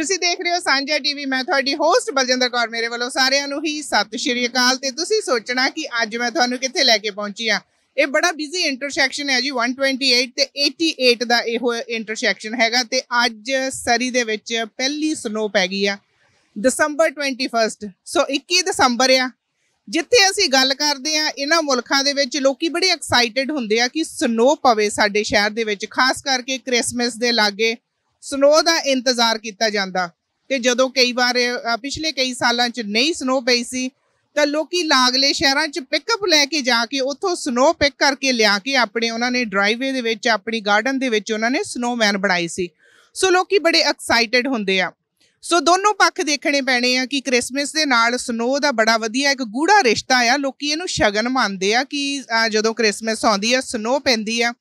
ਤੁਸੀਂ ਦੇਖ ਰਹੇ ਹੋ ਸਾਂਝਾ ਟੀਵੀ ਮੈਂ ਤੁਹਾਡੀ ਹੋਸਟ ਬਲਜਿੰਦਰ ਕੌਰ ਮੇਰੇ ਵੱਲੋਂ ਸਾਰਿਆਂ ਨੂੰ ਹੀ ਸਤਿ ਸ਼੍ਰੀ ਅਕਾਲ ਤੇ ਤੁਸੀਂ ਸੋਚਣਾ ਕਿ ਅੱਜ ਮੈਂ ਤੁਹਾਨੂੰ ਕਿੱਥੇ ਲੈ ਕੇ ਪਹੁੰਚੀ ਆ ਇਹ ਬੜਾ ਬਿਜ਼ੀ ਇੰਟਰਸੈਕਸ਼ਨ ਹੈ ਜੀ 128 ਤੇ 88 ਦਾ ਇਹੋ ਇੰਟਰਸੈਕਸ਼ਨ ਹੈਗਾ ਤੇ ਅੱਜ ਸਰੀ ਦੇ ਵਿੱਚ ਪਹਿਲੀ ਸਨੋ ਪੈ ਗਈ ਆ ਦਸੰਬਰ 21 ਸੋ 21 ਦਸੰਬਰ ਆ ਜਿੱਥੇ ਅਸੀਂ ਗੱਲ ਕਰਦੇ ਆ ਇਹਨਾਂ ਮੁਲਕਾਂ ਦੇ ਵਿੱਚ ਲੋਕੀ ਬੜੇ ਐਕਸਾਈਟਿਡ ਹੁੰਦੇ ਆ ਕਿ ਸਨੋ ਪਵੇ ਸਾਡੇ ਸ਼ਹਿਰ ਦੇ ਵਿੱਚ ਖਾਸ ਕਰਕੇ ਕ੍ਰਿਸਮਸ ਦੇ ਲਾਗੇ ਸਨੋ ਦਾ ਇੰਤਜ਼ਾਰ ਕੀਤਾ ਜਾਂਦਾ ਤੇ ਜਦੋਂ ਕਈ ਵਾਰ ਪਿਛਲੇ ਕਈ ਸਾਲਾਂ 'ਚ ਨਹੀਂ ਸਨੋ ਪਈ ਸੀ ਤਾਂ ਲੋਕੀ ਲਾਗਲੇ ਸ਼ਹਿਰਾਂ 'ਚ ਪਿਕਅਪ ਲੈ ਕੇ ਜਾ ਕੇ ਉੱਥੋਂ ਸਨੋ ਪਿਕ ਕਰਕੇ ਲਿਆ ਕੇ ਆਪਣੇ ਉਹਨਾਂ ਨੇ ਡਰਾਈਵੇ ਦੇ ਵਿੱਚ ਆਪਣੀ ਗਾਰਡਨ ਦੇ ਵਿੱਚ ਉਹਨਾਂ ਨੇ ਸਨੋਮੈਨ ਬਣਾਈ ਸੀ ਸੋ ਲੋਕੀ ਬੜੇ ਐਕਸਾਈਟਿਡ ਹੁੰਦੇ ਆ ਸੋ ਦੋਨੋਂ ਪੱਖ ਦੇਖਣੇ ਪੈਣੇ ਆ ਕਿ 크리스마ਸ ਦੇ ਨਾਲ ਸਨੋ ਦਾ ਬੜਾ ਵਧੀਆ ਇੱਕ ਗੂੜਾ ਰਿਸ਼ਤਾ ਆ ਲੋਕੀ ਇਹਨੂੰ ਸ਼ਗਨ ਮੰਨਦੇ ਆ ਕਿ ਜਦੋਂ 크리스마ਸ ਆਉਂਦੀ ਆ ਸਨੋ ਪੈਂਦੀ ਆ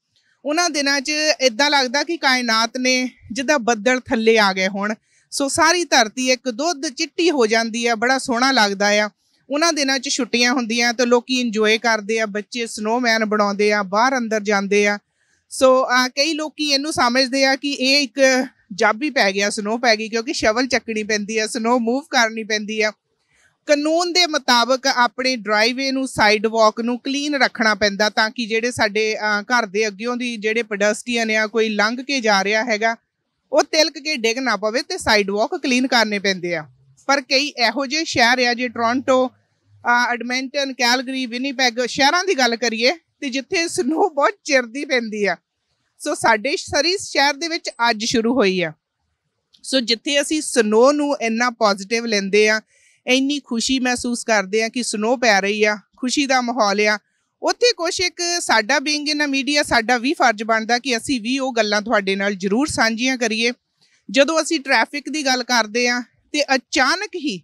ਉਹਨਾਂ ਦਿਨਾਂ 'ਚ ਇਦਾਂ ਲੱਗਦਾ ਕਿ ਕਾਇਨਾਤ ਨੇ ਜਿੱਦਾਂ ਬੱਦਲ ਥੱਲੇ ਆ ਗਏ ਹੋਣ ਸੋ ਸਾਰੀ ਧਰਤੀ ਇੱਕ ਦੁੱਧ ਚਿੱਟੀ ਹੋ ਜਾਂਦੀ ਹੈ ਬੜਾ ਸੋਹਣਾ ਲੱਗਦਾ ਆ ਉਹਨਾਂ ਦਿਨਾਂ 'ਚ ਛੁੱਟੀਆਂ ਹੁੰਦੀਆਂ ਤੇ ਲੋਕੀ ਇੰਜੋਏ ਕਰਦੇ ਆ ਬੱਚੇ ਸਨੋਮੈਨ ਬਣਾਉਂਦੇ ਆ ਬਾਹਰ ਅੰਦਰ ਜਾਂਦੇ ਆ ਸੋ ਕਈ ਲੋਕੀ ਇਹਨੂੰ ਸਮਝਦੇ ਆ ਕਿ ਇਹ ਇੱਕ ਜਾਬੀ ਪੈ ਗਿਆ ਸਨੋ ਪੈ ਗਈ ਕਿਉਂਕਿ ਸ਼ਵਲ ਚੱਕਣੀ ਪੈਂਦੀ ਆ ਸਨੋ ਮੂਵ ਕਰਨੀ ਪੈਂਦੀ ਆ ਕਾਨੂੰਨ ਦੇ ਮੁਤਾਬਕ ਆਪਣੇ ਡਰਾਈਵੇ ਨੂੰ ਸਾਈਡ ਵਾਕ ਨੂੰ ਕਲੀਨ ਰੱਖਣਾ ਪੈਂਦਾ ਤਾਂ ਕਿ ਜਿਹੜੇ ਸਾਡੇ ਘਰ ਦੇ ਅੱਗਿਓਂ ਦੀ ਜਿਹੜੇ ਪੈਡਸਟਰੀਅਨ ਆ ਕੋਈ ਲੰਘ ਕੇ ਜਾ ਰਿਹਾ ਹੈਗਾ ਉਹ ਤਿਲਕ ਕੇ ਡਿੱਗ ਨਾ ਪਵੇ ਤੇ ਸਾਈਡ ਵਾਕ ਕਲੀਨ ਕਰਨੇ ਪੈਂਦੇ ਆ ਪਰ ਕਈ ਇਹੋ ਜਿਹੇ ਸ਼ਹਿਰ ਆ ਜੇ ਟੋਰਾਂਟੋ ਐਡਮਿੰਟਨ ਕੈਲਗਰੀ ਵਿਨੀਪੈਗ ਸ਼ਹਿਰਾਂ ਦੀ ਗੱਲ ਕਰੀਏ ਤੇ ਜਿੱਥੇ ਸਨੋ ਬਹੁਤ ਚਿਰਦੀ ਪੈਂਦੀ ਆ ਸੋ ਸਾਡੇ ਸਰੀ ਸ਼ਹਿਰ ਦੇ ਵਿੱਚ ਅੱਜ ਸ਼ੁਰੂ ਹੋਈ ਆ ਸੋ ਜਿੱਥੇ ਅਸੀਂ ਸਨੋ ਨੂੰ ਇੰਨਾ ਪੋਜ਼ਿਟਿਵ ਲੈਂਦੇ ਆ ਇੰਨੀ ਖੁਸ਼ੀ ਮਹਿਸੂਸ ਕਰਦੇ ਆ ਕਿ ਸਨੋ ਪੈ ਰਹੀ ਆ ਖੁਸ਼ੀ ਦਾ ਮਾਹੌਲ ਆ ਉੱਥੇ ਕੁਛ ਇੱਕ ਸਾਡਾ ਬੀਇੰਗ ਇਨ ਅ ਮੀਡੀਆ ਸਾਡਾ ਵੀ ਫਰਜ਼ ਬਣਦਾ ਕਿ ਅਸੀਂ ਵੀ ਉਹ ਗੱਲਾਂ ਤੁਹਾਡੇ ਨਾਲ ਜ਼ਰੂਰ ਸਾਂਝੀਆਂ ਕਰੀਏ ਜਦੋਂ ਅਸੀਂ ਟ੍ਰੈਫਿਕ ਦੀ ਗੱਲ ਕਰਦੇ ਆ ਤੇ ਅਚਾਨਕ ਹੀ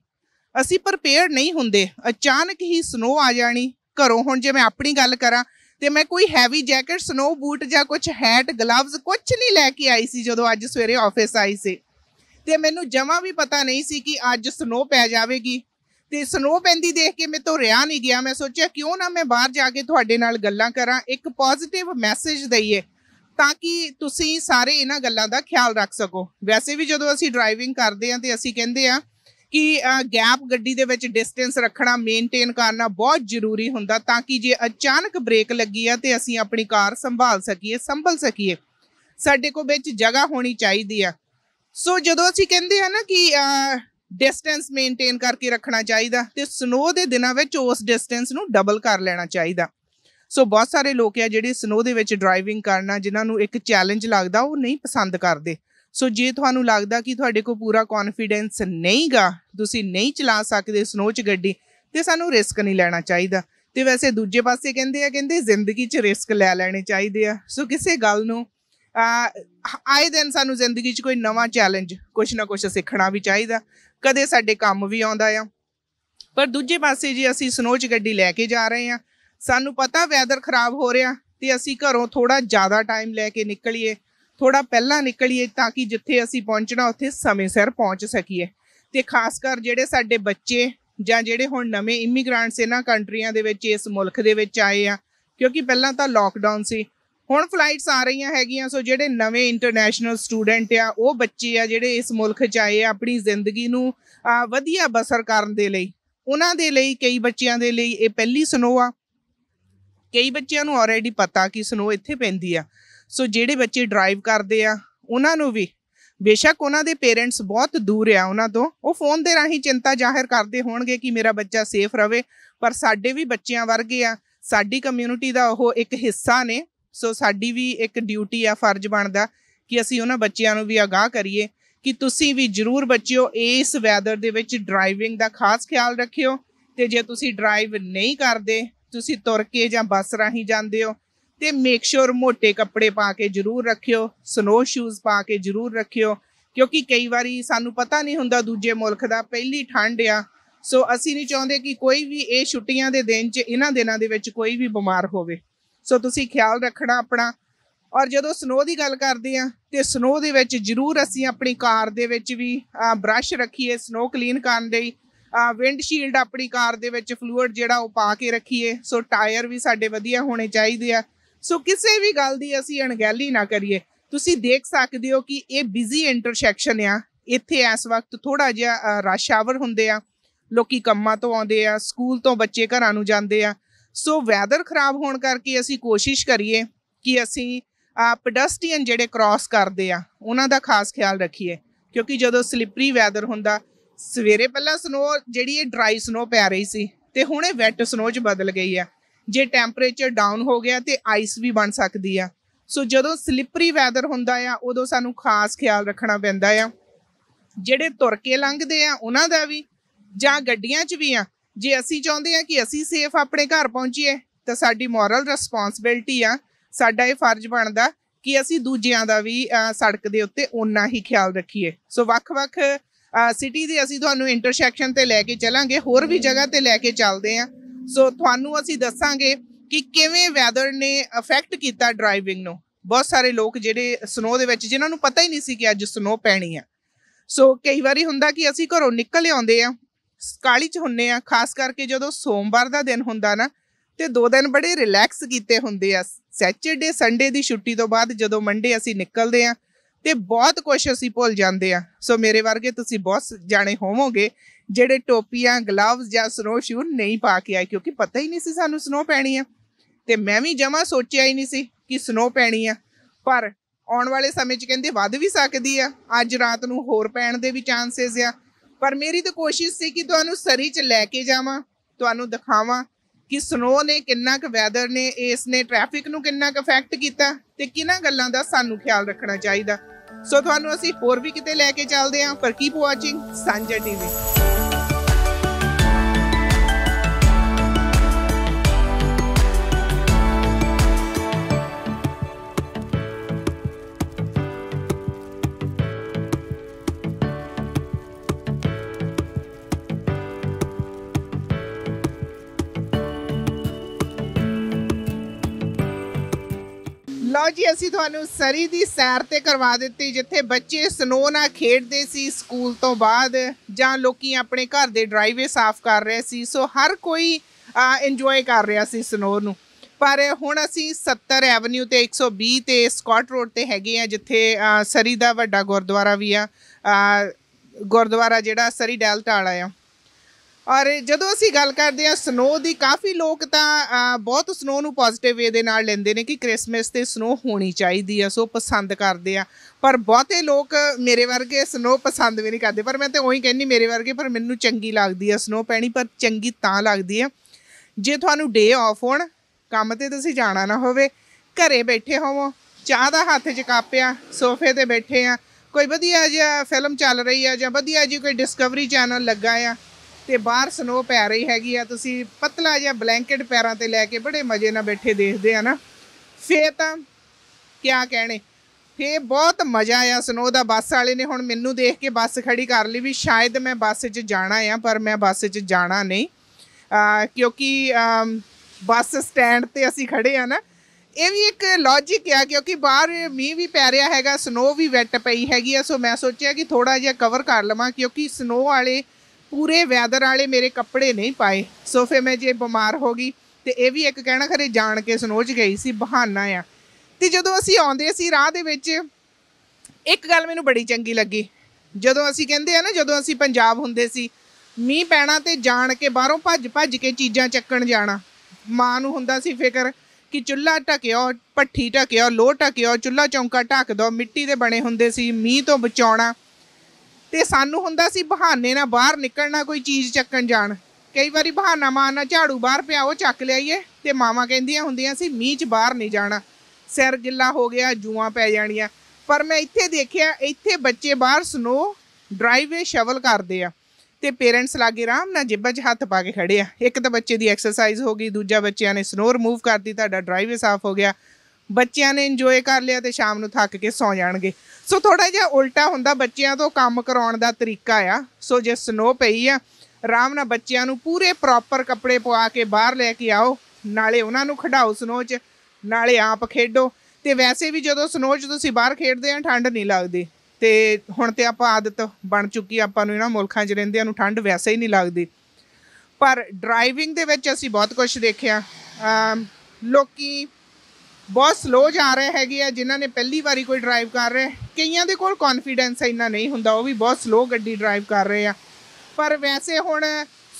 ਅਸੀਂ ਪ੍ਰਪੇਅਰ ਨਹੀਂ ਹੁੰਦੇ ਅਚਾਨਕ ਹੀ ਸਨੋ ਆ ਜਾਣੀ ਘਰੋਂ ਹੁਣ ਜੇ ਮੈਂ ਆਪਣੀ ਗੱਲ ਕਰਾਂ ਤੇ ਮੈਂ ਕੋਈ ਹੈਵੀ ਜੈਕਟ ਸਨੋ ਬੂਟ ਜਾਂ ਕੁਝ ਹੈਟ ਗਲਵਜ਼ ਕੁਝ ਨਹੀਂ ਲੈ ਕੇ ਆਈ ਸੀ ਜਦੋਂ ਅੱਜ ਸਵੇਰੇ ਆਫਿਸ ਆਈ ਸੀ ਤੇ ਮੈਨੂੰ ਜਮਾ ਵੀ ਪਤਾ ਨਹੀਂ ਸੀ ਕਿ ਅੱਜ ਸਨੋ ਪੈ ਜਾਵੇਗੀ ਤੇ ਸਨੋ ਪੈਂਦੀ ਦੇਖ ਕੇ ਮੈਂ ਤਾਂ ਰਿਆ ਨਹੀਂ ਗਿਆ ਮੈਂ ਸੋਚਿਆ ਕਿਉਂ ਨਾ ਮੈਂ ਬਾਹਰ ਜਾ ਕੇ ਤੁਹਾਡੇ ਨਾਲ ਗੱਲਾਂ ਕਰਾਂ ਇੱਕ ਪੋਜ਼ਿਟਿਵ ਮੈਸੇਜ ਦਈਏ ਤਾਂ ਕਿ ਤੁਸੀਂ ਸਾਰੇ ਇਹਨਾਂ ਗੱਲਾਂ ਦਾ ਖਿਆਲ ਰੱਖ ਸਕੋ ਵੈਸੇ ਵੀ ਜਦੋਂ ਅਸੀਂ ਡਰਾਈਵਿੰਗ ਕਰਦੇ ਆਂ ਤੇ ਅਸੀਂ ਕਹਿੰਦੇ ਆਂ ਕਿ ਗੈਪ ਗੱਡੀ ਦੇ ਵਿੱਚ ਡਿਸਟੈਂਸ ਰੱਖਣਾ ਮੇਨਟੇਨ ਕਰਨਾ ਬਹੁਤ ਜ਼ਰੂਰੀ ਹੁੰਦਾ ਤਾਂ ਕਿ ਜੇ ਅਚਾਨਕ ਬ੍ਰੇਕ ਲੱਗੀ ਆ ਤੇ ਅਸੀਂ ਆਪਣੀ ਕਾਰ ਸੰਭਾਲ ਸਕੀਏ ਸੰਭਲ ਸਕੀਏ ਸਾਡੇ ਕੋਲ ਵਿੱਚ ਜਗ੍ਹਾ ਹੋਣੀ ਚਾਹੀਦੀ ਆ ਸੋ ਜਦੋਂ ਅਸੀਂ ਕਹਿੰਦੇ ਆ ਨਾ ਕਿ ਡਿਸਟੈਂਸ ਮੇਨਟੇਨ ਕਰਕੇ ਰੱਖਣਾ ਚਾਹੀਦਾ ਤੇ ਸਨੋ ਦੇ ਦਿਨਾਂ ਵਿੱਚ ਉਸ ਡਿਸਟੈਂਸ ਨੂੰ ਡਬਲ ਕਰ ਲੈਣਾ ਚਾਹੀਦਾ ਸੋ ਬਹੁਤ ਸਾਰੇ ਲੋਕ ਆ ਜਿਹੜੇ ਸਨੋ ਦੇ ਵਿੱਚ ਡਰਾਈਵਿੰਗ ਕਰਨਾ ਜਿਨ੍ਹਾਂ ਨੂੰ ਇੱਕ ਚੈਲੰਜ ਲੱਗਦਾ ਉਹ ਨਹੀਂ ਪਸੰਦ ਕਰਦੇ ਸੋ ਜੇ ਤੁਹਾਨੂੰ ਲੱਗਦਾ ਕਿ ਤੁਹਾਡੇ ਕੋਲ ਪੂਰਾ ਕੌਨਫੀਡੈਂਸ ਨਹੀਂਗਾ ਤੁਸੀਂ ਨਹੀਂ ਚਲਾ ਸਕਦੇ ਸਨੋ 'ਚ ਗੱਡੀ ਤੇ ਸਾਨੂੰ ਰਿਸਕ ਨਹੀਂ ਲੈਣਾ ਚਾਹੀਦਾ ਤੇ ਵੈਸੇ ਦੂਜੇ ਪਾਸੇ ਕਹਿੰਦੇ ਆ ਕਹਿੰਦੇ ਜ਼ਿੰਦਗੀ 'ਚ ਰਿਸਕ ਲੈ ਲੈਣੇ ਚਾਹੀਦੇ ਆ ਸੋ ਕਿਸੇ ਗੱਲ ਨੂੰ ਆਏ ਦਿਨ ਸਾਨੂੰ ਜ਼ਿੰਦਗੀ 'ਚ ਕੋਈ ਨਵਾਂ ਚੈਲੰਜ ਕੁਝ ਨਾ ਕੁਝ ਸਿੱਖਣਾ ਵੀ ਚਾਹੀਦਾ ਕਦੇ ਸਾਡੇ ਕੰਮ ਵੀ ਆਉਂਦਾ ਆ ਪਰ ਦੂਜੇ ਪਾਸੇ ਜੀ ਅਸੀਂ ਸਨੋਚ ਗੱਡੀ ਲੈ ਕੇ ਜਾ ਰਹੇ ਆ ਸਾਨੂੰ ਪਤਾ ਵੈਦਰ ਖਰਾਬ ਹੋ ਰਿਹਾ ਤੇ ਅਸੀਂ ਘਰੋਂ ਥੋੜਾ ਜ਼ਿਆਦਾ ਟਾਈਮ ਲੈ ਕੇ ਨਿਕਲੀਏ ਥੋੜਾ ਪਹਿਲਾਂ ਨਿਕਲੀਏ ਤਾਂ ਕਿ ਜਿੱਥੇ ਅਸੀਂ ਪਹੁੰਚਣਾ ਉੱਥੇ ਸਮੇਂ ਸਿਰ ਪਹੁੰਚ ਸਕੀਏ ਤੇ ਖਾਸ ਕਰ ਜਿਹੜੇ ਸਾਡੇ ਬੱਚੇ ਜਾਂ ਜਿਹੜੇ ਹੁਣ ਨਵੇਂ ਇਮੀਗ੍ਰੈਂਟਸ ਇਹਨਾਂ ਕੰਟਰੀਆਂ ਦੇ ਵਿੱਚ ਇਸ ਮੁਲਕ ਦੇ ਵਿੱਚ ਆਏ ਆ ਕਿਉਂਕਿ ਪਹਿਲਾਂ ਤਾਂ ਲੋਕਡਾਊਨ ਸੀ ਹੁਣ ਫਲਾਈਟਸ ਆ ਰਹੀਆਂ ਹੈਗੀਆਂ ਸੋ ਜਿਹੜੇ ਨਵੇਂ ਇੰਟਰਨੈਸ਼ਨਲ ਸਟੂਡੈਂਟ ਆ ਉਹ ਬੱਚੇ ਆ ਜਿਹੜੇ ਇਸ ਮੁਲਕ 'ਚ ਆਏ ਆਪਣੀ ਜ਼ਿੰਦਗੀ ਨੂੰ ਵਧੀਆ ਬਸਰ ਕਰਨ ਦੇ ਲਈ ਉਹਨਾਂ ਦੇ ਲਈ ਕਈ ਬੱਚਿਆਂ ਦੇ ਲਈ ਇਹ ਪਹਿਲੀ ਸਨੋ ਆ ਕਈ ਬੱਚਿਆਂ ਨੂੰ ਆਲਰੇਡੀ ਪਤਾ ਕਿ ਸਨੋ ਇੱਥੇ ਪੈਂਦੀ ਆ ਸੋ ਜਿਹੜੇ ਬੱਚੇ ਡਰਾਈਵ ਕਰਦੇ ਆ ਉਹਨਾਂ ਨੂੰ ਵੀ ਬੇਸ਼ੱਕ ਉਹਨਾਂ ਦੇ ਪੇਰੈਂਟਸ ਬਹੁਤ ਦੂਰ ਆ ਉਹਨਾਂ ਤੋਂ ਉਹ ਫੋਨ ਦੇ ਰਾਹੀਂ ਚਿੰਤਾ ਜ਼ਾਹਿਰ ਕਰਦੇ ਹੋਣਗੇ ਕਿ ਮੇਰਾ ਬੱਚਾ ਸੇਫ ਰਵੇ ਪਰ ਸਾਡੇ ਵੀ ਬੱਚਿਆਂ ਵਰਗੇ ਆ ਸਾਡੀ ਕਮਿਊਨਿਟੀ ਦਾ ਉਹ ਇੱਕ ਹਿੱਸਾ ਨੇ ਸੋ ਸਾਡੀ ਵੀ ਇੱਕ ਡਿਊਟੀ ਆ ਫਰਜ਼ ਬਣਦਾ ਕਿ ਅਸੀਂ ਉਹਨਾਂ ਬੱਚਿਆਂ ਨੂੰ ਵੀ ਆਗਾਹ ਕਰੀਏ ਕਿ ਤੁਸੀਂ ਵੀ ਜਰੂਰ ਬੱਚਿਓ ਇਸ ਵੈਦਰ ਦੇ ਵਿੱਚ ਡਰਾਈਵਿੰਗ ਦਾ ਖਾਸ ਖਿਆਲ ਰੱਖਿਓ ਤੇ ਜੇ ਤੁਸੀਂ ਡਰਾਈਵ ਨਹੀਂ ਕਰਦੇ ਤੁਸੀਂ ਤੁਰ ਕੇ ਜਾਂ ਬੱਸ ਰਾਹੀਂ ਜਾਂਦੇ ਹੋ ਤੇ ਮੇਕ ਸ਼ੋਰ ਮੋٹے ਕੱਪੜੇ ਪਾ ਕੇ ਜ਼ਰੂਰ ਰੱਖਿਓ ਸਨੋ ਸ਼ੂਜ਼ ਪਾ ਕੇ ਜ਼ਰੂਰ ਰੱਖਿਓ ਕਿਉਂਕਿ ਕਈ ਵਾਰੀ ਸਾਨੂੰ ਪਤਾ ਨਹੀਂ ਹੁੰਦਾ ਦੂਜੇ ਮੁਲਕ ਦਾ ਪਹਿਲੀ ਠੰਡ ਆ ਸੋ ਅਸੀਂ ਨਹੀਂ ਚਾਹੁੰਦੇ ਕਿ ਕੋਈ ਵੀ ਇਹ ਛੁੱਟੀਆਂ ਦੇ ਦਿਨ 'ਚ ਇਹਨਾਂ ਦਿਨਾਂ ਦੇ ਵਿੱਚ ਕੋਈ ਵੀ ਬਿਮਾਰ ਹੋਵੇ ਸੋ ਤੁਸੀਂ ਖਿਆਲ ਰੱਖਣਾ ਆਪਣਾ ਔਰ ਜਦੋਂ ਸਨੋ ਦੀ ਗੱਲ ਕਰਦੇ ਆ ਤੇ ਸਨੋ ਦੇ ਵਿੱਚ ਜ਼ਰੂਰ ਅਸੀਂ ਆਪਣੀ ਕਾਰ ਦੇ ਵਿੱਚ ਵੀ ਬ੍ਰਸ਼ ਰੱਖੀਏ ਸਨੋ ਕਲੀਨ ਕਰਨ ਲਈ ਵਿੰਡਸ਼ੀਲਡ ਆਪਣੀ ਕਾਰ ਦੇ ਵਿੱਚ ਫਲੂਇਡ ਜਿਹੜਾ ਉਹ ਪਾ ਕੇ ਰੱਖੀਏ ਸੋ ਟਾਇਰ ਵੀ ਸਾਡੇ ਵਧੀਆ ਹੋਣੇ ਚਾਹੀਦੇ ਆ ਸੋ ਕਿਸੇ ਵੀ ਗੱਲ ਦੀ ਅਸੀਂ ਅਣਗਹਿਲੀ ਨਾ ਕਰੀਏ ਤੁਸੀਂ ਦੇਖ ਸਕਦੇ ਹੋ ਕਿ ਇਹ ਬਿਜ਼ੀ ਇੰਟਰਸੈਕਸ਼ਨ ਆ ਇੱਥੇ ਇਸ ਵਕਤ ਥੋੜਾ ਜਿਹਾ ਰਸ਼ ਆਵਰ ਹੁੰਦੇ ਆ ਲੋਕੀ ਕੰਮਾਂ ਤੋਂ ਆਉਂਦੇ ਆ ਸਕੂਲ ਤੋਂ ਬੱਚੇ ਘਰਾਂ ਨੂੰ ਜਾਂਦੇ ਆ ਸੋ ਵੈਦਰ ਖਰਾਬ ਹੋਣ ਕਰਕੇ ਅਸੀਂ ਕੋਸ਼ਿਸ਼ ਕਰੀਏ ਕਿ ਅਸੀਂ ਪੈਡਸਟਰੀਅਨ ਜਿਹੜੇ ਕ੍ਰਾਸ ਕਰਦੇ ਆ ਉਹਨਾਂ ਦਾ ਖਾਸ ਖਿਆਲ ਰੱਖੀਏ ਕਿਉਂਕਿ ਜਦੋਂ ਸਲਿਪਰੀ ਵੈਦਰ ਹੁੰਦਾ ਸਵੇਰੇ ਪਹਿਲਾਂ ਸਨੋ ਜਿਹੜੀ ਇਹ ਡਰਾਈ ਸਨੋ ਪੈ ਰਹੀ ਸੀ ਤੇ ਹੁਣ ਇਹ ਵੈਟ ਸਨੋ 'ਚ ਬਦਲ ਗਈ ਆ ਜੇ ਟੈਂਪਰੇਚਰ ਡਾਊਨ ਹੋ ਗਿਆ ਤੇ ਆਈਸ ਵੀ ਬਣ ਸਕਦੀ ਆ ਸੋ ਜਦੋਂ ਸਲਿਪਰੀ ਵੈਦਰ ਹੁੰਦਾ ਆ ਉਦੋਂ ਸਾਨੂੰ ਖਾਸ ਖਿਆਲ ਰੱਖਣਾ ਪੈਂਦਾ ਆ ਜਿਹੜੇ ਤੁਰ ਕੇ ਲੰਘਦੇ ਆ ਉਹਨਾਂ ਦਾ ਵੀ ਜਾਂ ਗੱਡੀਆਂ 'ਚ ਵੀ ਆ ਜੇ ਅਸੀਂ ਚਾਹੁੰਦੇ ਹਾਂ ਕਿ ਅਸੀਂ ਸੇਫ ਆਪਣੇ ਘਰ ਪਹੁੰਚੀਏ ਤਾਂ ਸਾਡੀ ਮੋਰਲ ਰਿਸਪੌਂਸਿਬਿਲਟੀ ਆ ਸਾਡਾ ਇਹ ਫਰਜ਼ ਬਣਦਾ ਕਿ ਅਸੀਂ ਦੂਜਿਆਂ ਦਾ ਵੀ ਸੜਕ ਦੇ ਉੱਤੇ ਓਨਾ ਹੀ ਖਿਆਲ ਰੱਖੀਏ ਸੋ ਵੱਖ-ਵੱਖ ਸਿਟੀ ਦੇ ਅਸੀਂ ਤੁਹਾਨੂੰ ਇੰਟਰਸੈਕਸ਼ਨ ਤੇ ਲੈ ਕੇ ਚੱਲਾਂਗੇ ਹੋਰ ਵੀ ਜਗ੍ਹਾ ਤੇ ਲੈ ਕੇ ਚੱਲਦੇ ਆ ਸੋ ਤੁਹਾਨੂੰ ਅਸੀਂ ਦੱਸਾਂਗੇ ਕਿ ਕਿਵੇਂ ਵੈਦਰ ਨੇ ਅਫੈਕਟ ਕੀਤਾ ਡਰਾਈਵਿੰਗ ਨੂੰ ਬਹੁਤ ਸਾਰੇ ਲੋਕ ਜਿਹੜੇ ਸਨੋ ਦੇ ਵਿੱਚ ਜਿਨ੍ਹਾਂ ਨੂੰ ਪਤਾ ਹੀ ਨਹੀਂ ਸੀ ਕਿ ਅੱਜ ਸਨੋ ਪੈਣੀ ਆ ਸੋ ਕਈ ਵਾਰੀ ਹੁੰਦਾ ਕਿ ਅਸੀਂ ਘਰੋਂ ਨਿਕਲ ਆਉਂਦੇ ਆ ਕਾਲੀ ਚ ਹੁੰਨੇ ਆ ਖਾਸ ਕਰਕੇ ਜਦੋਂ ਸੋਮਵਾਰ ਦਾ ਦਿਨ ਹੁੰਦਾ ਨਾ ਤੇ ਦੋ ਦਿਨ ਬੜੇ ਰਿਲੈਕਸ ਕੀਤੇ ਹੁੰਦੇ ਆ ਸੈਚਰਡੇ ਸੰਡੇ ਦੀ ਛੁੱਟੀ ਤੋਂ ਬਾਅਦ ਜਦੋਂ ਮੰਡੇ ਅਸੀਂ ਨਿਕਲਦੇ ਆ ਤੇ ਬਹੁਤ ਕੁਝ ਅਸੀਂ ਭੁੱਲ ਜਾਂਦੇ ਆ ਸੋ ਮੇਰੇ ਵਰਗੇ ਤੁਸੀਂ ਬਹੁਤ ਜਾਣੇ ਹੋਵੋਗੇ ਜਿਹੜੇ ਟੋਪੀਆਂ ਗਲਵਜ਼ ਜਾਂ ਸਨੋ ਸ਼ੂ ਨਹੀਂ ਪਾ ਕੇ ਆਏ ਕਿਉਂਕਿ ਪਤਾ ਹੀ ਨਹੀਂ ਸੀ ਸਾਨੂੰ ਸਨੋ ਪੈਣੀ ਆ ਤੇ ਮੈਂ ਵੀ ਜਮਾ ਸੋਚਿਆ ਹੀ ਨਹੀਂ ਸੀ ਕਿ ਸਨੋ ਪੈਣੀ ਆ ਪਰ ਆਉਣ ਵਾਲੇ ਸਮੇਂ 'ਚ ਕਹਿੰਦੇ ਵੱਧ ਵੀ ਸਕਦੀ ਆ ਅੱਜ ਰਾਤ ਨੂੰ ਹੋਰ ਪੈਣ ਦੇ ਵੀ ਚਾਂਸਸ ਆ ਪਰ ਮੇਰੀ ਤਾਂ ਕੋਸ਼ਿਸ਼ ਸੀ ਕਿ ਤੁਹਾਨੂੰ ਸਰੀ ਚ ਲੈ ਕੇ ਜਾਵਾਂ ਤੁਹਾਨੂੰ ਦਿਖਾਵਾਂ ਕਿ ਸਨੋ ਨੇ ਕਿੰਨਾ ਕੁ ਵੈਦਰ ਨੇ ਇਸ ਨੇ ਟ੍ਰੈਫਿਕ ਨੂੰ ਕਿੰਨਾ ਕੁ ਅਫੈਕਟ ਕੀਤਾ ਤੇ ਕਿਹਨਾਂ ਗੱਲਾਂ ਦਾ ਸਾਨੂੰ ਖਿਆਲ ਰੱਖਣਾ ਚਾਹੀਦਾ ਸੋ ਤੁਹਾਨੂੰ ਅਸੀਂ ਹੋਰ ਵੀ ਕਿਤੇ ਲੈ ਕੇ ਚੱਲਦੇ ਹਾਂ ਪਰ ਕੀਪ ਵਾਚਿੰਗ ਸਾਂਝਾ ਟੀਵੀ ਲਓ ਜੀ ਅਸੀਂ ਤੁਹਾਨੂੰ ਸਰੀ ਦੀ ਸੈਰ ਤੇ ਕਰਵਾ ਦਿੱਤੀ ਜਿੱਥੇ ਬੱਚੇ ਸਨੋ ਨਾਲ ਖੇਡਦੇ ਸੀ ਸਕੂਲ ਤੋਂ ਬਾਅਦ ਜਾਂ ਲੋਕੀ ਆਪਣੇ ਘਰ ਦੇ ਡਰਾਈਵੇ ਸਾਫ਼ ਕਰ ਰਹੇ ਸੀ ਸੋ ਹਰ ਕੋਈ ਇੰਜੋਏ ਕਰ ਰਿਹਾ ਸੀ ਸਨੋ ਨੂੰ ਪਰ ਹੁਣ ਅਸੀਂ 70 ਐਵਨਿਊ ਤੇ 120 ਤੇ ਸਕਾਟ ਰੋਡ ਤੇ ਹੈਗੇ ਆ ਜਿੱਥੇ ਸਰੀ ਦਾ ਵੱਡਾ ਗੁਰਦੁਆਰਾ ਵੀ ਆ ਗੁਰਦੁਆਰਾ ਜਿਹੜਾ ਸਰੀ ਡੈਲਟਾ ਵਾਲਾ ਆ ਔਰ ਜਦੋਂ ਅਸੀਂ ਗੱਲ ਕਰਦੇ ਹਾਂ ਸਨੋ ਦੀ ਕਾਫੀ ਲੋਕ ਤਾਂ ਬਹੁਤ ਸਨੋ ਨੂੰ ਪੋਜ਼ਿਟਿਵ ਵੇ ਦੇ ਨਾਲ ਲੈਂਦੇ ਨੇ ਕਿ 크리스마ਸ ਤੇ ਸਨੋ ਹੋਣੀ ਚਾਹੀਦੀ ਆ ਸੋ ਪਸੰਦ ਕਰਦੇ ਆ ਪਰ ਬਹੁਤੇ ਲੋਕ ਮੇਰੇ ਵਰਗੇ ਸਨੋ ਪਸੰਦ ਵੀ ਨਹੀਂ ਕਰਦੇ ਪਰ ਮੈਂ ਤੇ ਉਹੀ ਕਹਿੰਨੀ ਮੇਰੇ ਵਰਗੇ ਪਰ ਮੈਨੂੰ ਚੰਗੀ ਲੱਗਦੀ ਆ ਸਨੋ ਪੈਣੀ ਪਰ ਚੰਗੀ ਤਾਂ ਲੱਗਦੀ ਆ ਜੇ ਤੁਹਾਨੂੰ ਡੇ ਆਫ ਹੋਣ ਕੰਮ ਤੇ ਤੁਸੀਂ ਜਾਣਾ ਨਾ ਹੋਵੇ ਘਰੇ ਬੈਠੇ ਹੋਵੋ ਚਾਹ ਦਾ ਹੱਥ 'ਚ ਕਾਪਿਆ ਸੋਫੇ ਤੇ ਬੈਠੇ ਆ ਕੋਈ ਵਧੀਆ ਜਿਹਾ ਫਿਲਮ ਚੱਲ ਰਹੀ ਆ ਜਾਂ ਵਧੀਆ ਜੀ ਕੋਈ ਡਿਸਕਵਰੀ ਚੈਨਲ ਲੱਗਾ ਆ ਤੇ ਬਾਹਰ ਸਨੋ ਪੈ ਰਹੀ ਹੈਗੀ ਆ ਤੁਸੀਂ ਪਤਲਾ ਜਿਹਾ ਬਲੈਂਕਟ ਪੈਰਾਂ ਤੇ ਲੈ ਕੇ ਬੜੇ ਮਜ਼ੇ ਨਾਲ ਬੈਠੇ ਦੇਖਦੇ ਆ ਨਾ ਫੇ ਤਾਂ ਕਿਆ ਕਹਿਣੇ ਫੇ ਬਹੁਤ ਮਜ਼ਾ ਆਇਆ ਸਨੋ ਦਾ ਬੱਸ ਵਾਲੇ ਨੇ ਹੁਣ ਮੈਨੂੰ ਦੇਖ ਕੇ ਬੱਸ ਖੜੀ ਕਰ ਲਈ ਵੀ ਸ਼ਾਇਦ ਮੈਂ ਬੱਸ 'ਚ ਜਾਣਾ ਆ ਪਰ ਮੈਂ ਬੱਸ 'ਚ ਜਾਣਾ ਨਹੀਂ ਕਿਉਂਕਿ ਬੱਸ ਸਟੈਂਡ ਤੇ ਅਸੀਂ ਖੜੇ ਆ ਨਾ ਇਹ ਵੀ ਇੱਕ ਲੌਜੀਕ ਆ ਕਿਉਂਕਿ ਬਾਹਰ ਮੀਂਹ ਵੀ ਪੈ ਰਿਹਾ ਹੈਗਾ ਸਨੋ ਵੀ ਵੈਟ ਪਈ ਹੈਗੀ ਆ ਸੋ ਮੈਂ ਸੋਚਿਆ ਕਿ ਥੋੜਾ ਜਿਹਾ ਕਵਰ ਕਰ ਲਵਾਂ ਕਿਉਂਕਿ ਸਨੋ ਵਾਲੇ ਪੂਰੇ ਵੈਦਰ ਵਾਲੇ ਮੇਰੇ ਕੱਪੜੇ ਨਹੀਂ ਪਾਏ ਸੋ ਫੇ ਮੈਂ ਜੇ ਬਿਮਾਰ ਹੋ ਗਈ ਤੇ ਇਹ ਵੀ ਇੱਕ ਕਹਿਣਾ ਖਰੇ ਜਾਣ ਕੇ ਸਨੋਚ ਗਈ ਸੀ ਬਹਾਨਾ ਆ ਤੇ ਜਦੋਂ ਅਸੀਂ ਆਉਂਦੇ ਸੀ ਰਾਹ ਦੇ ਵਿੱਚ ਇੱਕ ਗੱਲ ਮੈਨੂੰ ਬੜੀ ਚੰਗੀ ਲੱਗੀ ਜਦੋਂ ਅਸੀਂ ਕਹਿੰਦੇ ਆ ਨਾ ਜਦੋਂ ਅਸੀਂ ਪੰਜਾਬ ਹੁੰਦੇ ਸੀ ਮੀਂਹ ਪੈਣਾ ਤੇ ਜਾਣ ਕੇ ਬਾਹਰੋਂ ਭੱਜ ਭੱਜ ਕੇ ਚੀਜ਼ਾਂ ਚੱਕਣ ਜਾਣਾ ਮਾਂ ਨੂੰ ਹੁੰਦਾ ਸੀ ਫਿਕਰ ਕਿ ਚੁੱਲ੍ਹਾ ਟਕਿਓ ਪੱਠੀ ਟਕਿਓ ਲੋਹ ਟਕਿਓ ਚੁੱਲ੍ਹਾ ਚੌਂਕਾ ਢੱਕ ਦੋ ਮਿੱਟੀ ਦੇ ਬਣੇ ਹੁੰਦੇ ਸੀ ਮੀਂਹ ਤੋਂ ਬਚਾਉਣਾ ਤੇ ਸਾਨੂੰ ਹੁੰਦਾ ਸੀ ਬਹਾਨੇ ਨਾਲ ਬਾਹਰ ਨਿਕਲਣਾ ਕੋਈ ਚੀਜ਼ ਚੱਕਣ ਜਾਣ ਕਈ ਵਾਰੀ ਬਹਾਨਾ ਮਾਰਨਾ ਝਾੜੂ ਬਾਹਰ ਪਿਆ ਉਹ ਚੱਕ ਲਿਆਈਏ ਤੇ ਮਾਵਾ ਕਹਿੰਦੀਆਂ ਹੁੰਦੀਆਂ ਸੀ ਮੀਂਹ 'ਚ ਬਾਹਰ ਨਹੀਂ ਜਾਣਾ ਸਿਰ ਗਿੱਲਾ ਹੋ ਗਿਆ ਜੂਆਂ ਪੈ ਜਾਣੀਆਂ ਪਰ ਮੈਂ ਇੱਥੇ ਦੇਖਿਆ ਇੱਥੇ ਬੱਚੇ ਬਾਹਰ ਸਨੋ ਡਰਾਈਵੇ ਸ਼ਵਲ ਕਰਦੇ ਆ ਤੇ ਪੇਰੈਂਟਸ ਲਾਗੇ ਆਰਾਮ ਨਾਲ ਜਿੱਬਾਂ 'ਚ ਹੱਥ ਪਾ ਕੇ ਖੜੇ ਆ ਇੱਕ ਤਾਂ ਬੱਚੇ ਦੀ ਐਕਸਰਸਾਈਜ਼ ਹੋ ਗਈ ਦੂਜਾ ਬੱਚਿਆਂ ਨੇ ਸਨੋ ਰਿਮੂਵ ਕਰਤੀ ਤੁਹਾਡਾ ਡਰਾਈਵੇ ਸਾਫ਼ ਹੋ ਗਿਆ ਬੱਚਿਆਂ ਨੇ ਇੰਜੋਏ ਕਰ ਲਿਆ ਤੇ ਸ਼ਾਮ ਨੂੰ ਥੱਕ ਕੇ ਸੌ ਜਾਣਗੇ ਸੋ ਥੋੜਾ ਜਿਹਾ ਉਲਟਾ ਹੁੰਦਾ ਬੱਚਿਆਂ ਤੋਂ ਕੰਮ ਕਰਾਉਣ ਦਾ ਤਰੀਕਾ ਆ ਸੋ ਜੇ ਸਨੋ ਪਈ ਆ ਆਰਾਮ ਨਾਲ ਬੱਚਿਆਂ ਨੂੰ ਪੂਰੇ ਪ੍ਰੋਪਰ ਕੱਪੜੇ ਪਵਾ ਕੇ ਬਾਹਰ ਲੈ ਕੇ ਆਓ ਨਾਲੇ ਉਹਨਾਂ ਨੂੰ ਖਡਾਓ ਸਨੋ 'ਚ ਨਾਲੇ ਆਪ ਖੇਡੋ ਤੇ ਵੈਸੇ ਵੀ ਜਦੋਂ ਸਨੋ 'ਚ ਤੁਸੀਂ ਬਾਹਰ ਖੇਡਦੇ ਆ ਠੰਡ ਨਹੀਂ ਲੱਗਦੀ ਤੇ ਹੁਣ ਤੇ ਆਪਾਂ ਆਦਤ ਬਣ ਚੁੱਕੀ ਆਪਾਂ ਨੂੰ ਇਹਨਾਂ ਮੁਲਕਾਂ 'ਚ ਰਹਿੰਦਿਆਂ ਨੂੰ ਠੰਡ ਵੈਸੇ ਹੀ ਨਹੀਂ ਲੱਗਦੀ ਪਰ ਡਰਾਈਵਿੰਗ ਦੇ ਵਿੱਚ ਅਸੀਂ ਬਹੁਤ ਕੁਝ ਦੇਖਿਆ ਲੋਕੀ ਬਹੁਤ ਸਲੋ ਜਾ ਰਹੇ ਹੈਗੇ ਆ ਜਿਨ੍ਹਾਂ ਨੇ ਪਹਿਲੀ ਵਾਰੀ ਕੋਈ ਡਰਾਈਵ ਕਰ ਰਹੇ ਕਈਆਂ ਦੇ ਕੋਲ ਕੌਨਫੀਡੈਂਸ ਇੰਨਾ ਨਹੀਂ ਹੁੰਦਾ ਉਹ ਵੀ ਬਹੁਤ ਸਲੋ ਗੱਡੀ ਡਰਾਈਵ ਕਰ ਰਹੇ ਆ ਪਰ ਵੈਸੇ ਹੁਣ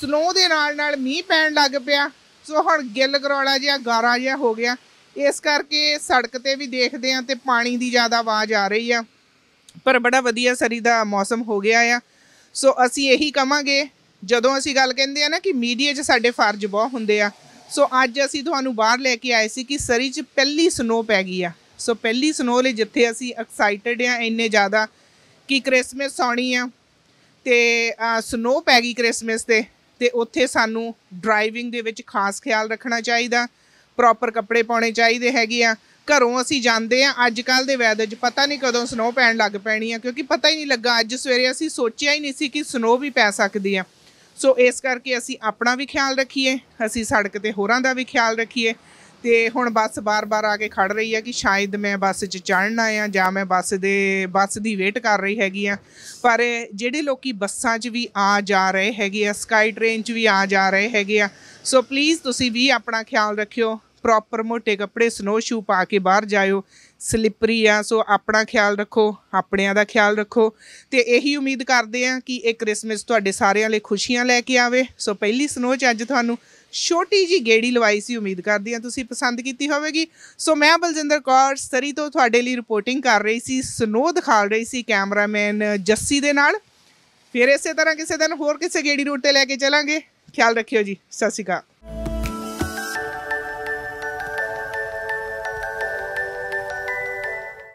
ਸਲੋ ਦੇ ਨਾਲ ਨਾਲ ਮੀਂਹ ਪੈਣ ਲੱਗ ਪਿਆ ਸੋ ਹੁਣ ਗਿੱਲ ਗਰੋਲਾ ਜਿਹਾ ਗਾਰਾ ਜਿਹਾ ਹੋ ਗਿਆ ਇਸ ਕਰਕੇ ਸੜਕ ਤੇ ਵੀ ਦੇਖਦੇ ਆ ਤੇ ਪਾਣੀ ਦੀ ਜ਼ਿਆਦਾ ਆਵਾਜ਼ ਆ ਰਹੀ ਆ ਪਰ ਬੜਾ ਵਧੀਆ ਸਰੀ ਦਾ ਮੌਸਮ ਹੋ ਗਿਆ ਆ ਸੋ ਅਸੀਂ ਇਹੀ ਕਵਾਂਗੇ ਜਦੋਂ ਅਸੀਂ ਗੱਲ ਕਹਿੰਦੇ ਆ ਨਾ ਕਿ ਮੀਡੀਆ 'ਚ ਸਾਡੇ ਫਰਜ਼ ਬਹੁਤ ਹੁੰਦੇ ਆ ਸੋ ਅੱਜ ਅਸੀਂ ਤੁਹਾਨੂੰ ਬਾਹਰ ਲੈ ਕੇ ਆਏ ਸੀ ਕਿ ਸਰੀ 'ਚ ਪਹਿਲੀ ਸਨੋ ਪੈ ਗਈ ਆ ਸੋ ਪਹਿਲੀ ਸਨੋ ਲਈ ਜਿੱਥੇ ਅਸੀਂ ਐਕਸਾਈਟਡ ਆ ਇੰਨੇ ਜ਼ਿਆਦਾ ਕਿ ਕ੍ਰਿਸਮਸ ਆਉਣੀ ਆ ਤੇ ਸਨੋ ਪੈ ਗਈ ਕ੍ਰਿਸਮਸ ਤੇ ਤੇ ਉੱਥੇ ਸਾਨੂੰ ਡਰਾਈਵਿੰਗ ਦੇ ਵਿੱਚ ਖਾਸ ਖਿਆਲ ਰੱਖਣਾ ਚਾਹੀਦਾ ਪ੍ਰੋਪਰ ਕੱਪੜੇ ਪਾਉਣੇ ਚਾਹੀਦੇ ਹੈਗੇ ਆ ਘਰੋਂ ਅਸੀਂ ਜਾਂਦੇ ਆ ਅੱਜ ਕੱਲ ਦੇ ਵੈਦਰ 'ਚ ਪਤਾ ਨਹੀਂ ਕਦੋਂ ਸਨੋ ਪੈਣ ਲੱਗ ਪੈਣੀ ਆ ਕਿਉਂਕਿ ਪਤਾ ਹੀ ਨਹੀਂ ਲੱਗਾ ਅੱਜ ਸਵੇਰੇ ਅਸੀਂ ਸੋਚਿਆ ਹੀ ਨਹੀਂ ਸੀ ਕਿ ਸਨੋ ਵੀ ਪੈ ਸਕਦੀ ਆ ਸੋ ਇਸ ਕਰਕੇ ਅਸੀਂ ਆਪਣਾ ਵੀ ਖਿਆਲ ਰੱਖੀਏ ਅਸੀਂ ਸੜਕ ਤੇ ਹੋਰਾਂ ਦਾ ਵੀ ਖਿਆਲ ਰੱਖੀਏ ਤੇ ਹੁਣ ਬੱਸ ਬਾਰ-ਬਾਰ ਆ ਕੇ ਖੜ ਰਹੀ ਹੈ ਕਿ ਸ਼ਾਇਦ ਮੈਂ ਬੱਸ 'ਚ ਚੜਨਾ ਆ ਜਾਂ ਮੈਂ ਬੱਸ ਦੇ ਬੱਸ ਦੀ ਵੇਟ ਕਰ ਰਹੀ ਹੈਗੀ ਆ ਪਰ ਜਿਹੜੇ ਲੋਕੀ ਬੱਸਾਂ 'ਚ ਵੀ ਆ ਜਾ ਰਹੇ ਹੈਗੇ ਆ ਸਕਾਈ ਟ੍ਰੇਨ 'ਚ ਵੀ ਆ ਜਾ ਰਹੇ ਹੈਗੇ ਆ ਸੋ ਪਲੀਜ਼ ਤੁਸੀਂ ਵੀ ਆਪਣਾ ਖਿਆਲ ਰੱਖਿਓ ਪ੍ਰੋਪਰ ਮੋਟੇ ਕੱਪੜੇ ਸਨੋ ਸ਼ੂ ਪਾ ਕੇ ਬਾਹਰ ਜਾਇਓ ਸਲਿਪਰੀ ਆ ਸੋ ਆਪਣਾ ਖਿਆਲ ਰੱਖੋ ਆਪਣਿਆਂ ਦਾ ਖਿਆਲ ਰੱਖੋ ਤੇ ਇਹੀ ਉਮੀਦ ਕਰਦੇ ਆ ਕਿ ਇਹ ਕ੍ਰਿਸਮਸ ਤੁਹਾਡੇ ਸਾਰਿਆਂ ਲਈ ਖੁਸ਼ੀਆਂ ਲੈ ਕੇ ਆਵੇ ਸੋ ਪਹਿਲੀ ਸਨੋ 'ਚ ਅੱਜ ਤੁਹਾਨੂੰ ਛੋਟੀ ਜੀ ਗੇੜੀ ਲਵਾਈ ਸੀ ਉਮੀਦ ਕਰਦੀ ਆ ਤੁਸੀਂ ਪਸੰਦ ਕੀਤੀ ਹੋਵੇਗੀ ਸੋ ਮੈਂ ਬਲਜਿੰਦਰ ਕੌਰ ਸਰੀ ਤੋਂ ਤੁਹਾਡੇ ਲਈ ਰਿਪੋਰਟਿੰਗ ਕਰ ਰਹੀ ਸੀ ਸਨੋ ਦਿਖਾਲ ਰਹੀ ਸੀ ਕੈਮਰਾਮੈਨ ਜੱਸੀ ਦੇ ਨਾਲ ਫਿਰ ਇਸੇ ਤਰ੍ਹਾਂ ਕਿਸੇ ਦਿਨ ਹੋਰ ਕਿਸੇ ਗੇੜੀ ਰੂਟ ਤੇ ਲੈ ਕੇ ਚਲਾਂਗੇ ਖਿਆਲ ਰੱਖਿਓ ਜੀ ਸਤਿ ਸ਼੍ਰੀ ਅਕਾਲ